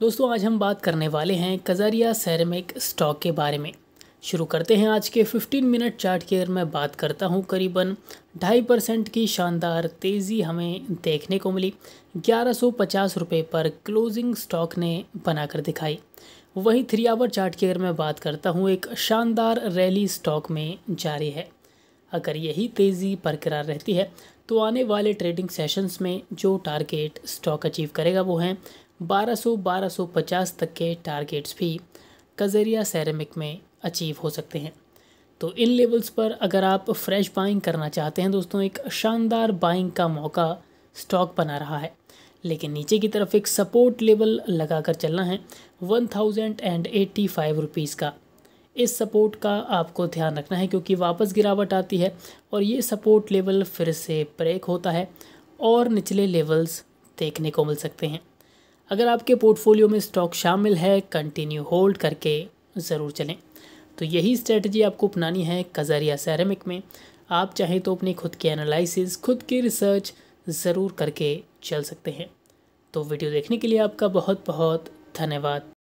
दोस्तों आज हम बात करने वाले हैं कजारिया सैरमिक स्टॉक के बारे में शुरू करते हैं आज के 15 मिनट चार्ट की अगर मैं बात करता हूं करीबन ढाई परसेंट की शानदार तेज़ी हमें देखने को मिली ग्यारह सौ पचास रुपये पर क्लोजिंग स्टॉक ने बनाकर दिखाई वहीं थ्री आवर चार्ट की अगर मैं बात करता हूं एक शानदार रैली स्टॉक में जारी है अगर यही तेज़ी बरकरार रहती है तो आने वाले ट्रेडिंग सेशंस में जो टारगेट स्टॉक अचीव करेगा वो हैं 1200-1250 तक के टारगेट्स भी कजरिया सैरमिक में अचीव हो सकते हैं तो इन लेवल्स पर अगर आप फ्रेश बाइंग करना चाहते हैं दोस्तों एक शानदार बाइंग का मौका स्टॉक बना रहा है लेकिन नीचे की तरफ एक सपोर्ट लेवल लगा कर चलना है one thousand and eighty five rupees का इस सपोर्ट का आपको ध्यान रखना है क्योंकि वापस गिरावट आती है और ये सपोर्ट लेवल फिर से ब्रेक होता है और निचले लेवल्स देखने को मिल सकते हैं अगर आपके पोर्टफोलियो में स्टॉक शामिल है कंटिन्यू होल्ड करके ज़रूर चलें तो यही स्ट्रेटजी आपको अपनानी है कजरिया सैरमिक में आप चाहें तो अपने खुद के एनालिसिस खुद की रिसर्च ज़रूर करके चल सकते हैं तो वीडियो देखने के लिए आपका बहुत बहुत धन्यवाद